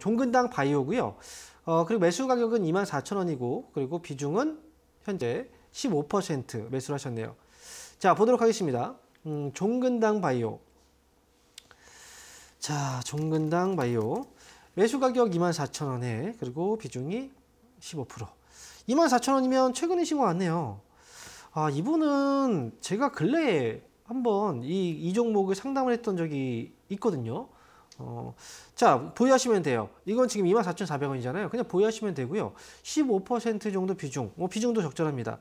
종근당 바이오고요. 어, 그리고 매수 가격은 24,000원이고 그리고 비중은 현재 15% 매수를 하셨네요. 자, 보도록 하겠습니다. 음, 종근당 바이오. 자, 종근당 바이오. 매수 가격 24,000원에 그리고 비중이 15%. 24,000원이면 최근에 신고 왔네요. 아, 이분은 제가 근래에 한번 이, 이 종목을 상담을 했던 적이 있거든요. 어, 자, 보유하시면 돼요. 이건 지금 24,400원이잖아요. 그냥 보유하시면 되고요. 15% 정도 비중, 뭐 비중도 적절합니다.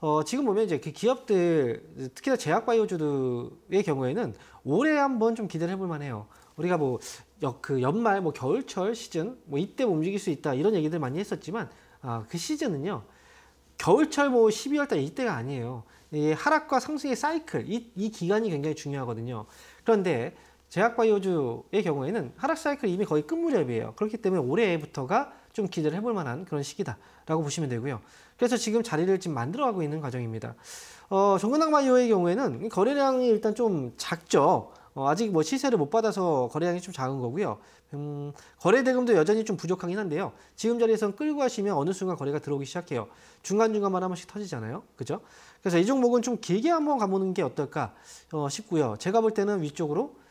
어, 지금 보면 이제 그 기업들, 특히나 제약바이오주들의 경우에는 올해 한번 좀 기대를 해볼 만해요. 우리가 뭐, 역, 그 연말, 뭐 겨울철 시즌, 뭐 이때 움직일 수 있다 이런 얘기들 많이 했었지만, 아, 그 시즌은요, 겨울철 뭐 12월 달 이때가 아니에요. 이 하락과 상승의 사이클, 이, 이 기간이 굉장히 중요하거든요. 그런데 제약바이오주의 경우에는 하락 사이클이 이미 거의 끝 무렵이에요. 그렇기 때문에 올해부터가 좀 기대를 해볼 만한 그런 시기다라고 보시면 되고요. 그래서 지금 자리를 지금 만들어가고 있는 과정입니다. 어, 종근당바이오의 경우에는 거래량이 일단 좀 작죠. 어, 아직 뭐 시세를 못 받아서 거래량이 좀 작은 거고요. 음, 거래 대금도 여전히 좀 부족하긴 한데요. 지금 자리에선 끌고 가시면 어느 순간 거래가 들어오기 시작해요. 중간중간마다 한 번씩 터지잖아요. 그죠? 그래서 이 종목은 좀 길게 한 번 가보는 게 어떨까 어, 싶고요. 제가 볼 때는 위쪽으로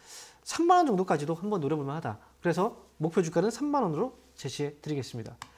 3만원 정도까지도 한번 노려볼 만하다. 그래서 목표 주가는 3만원으로 제시해 드리겠습니다.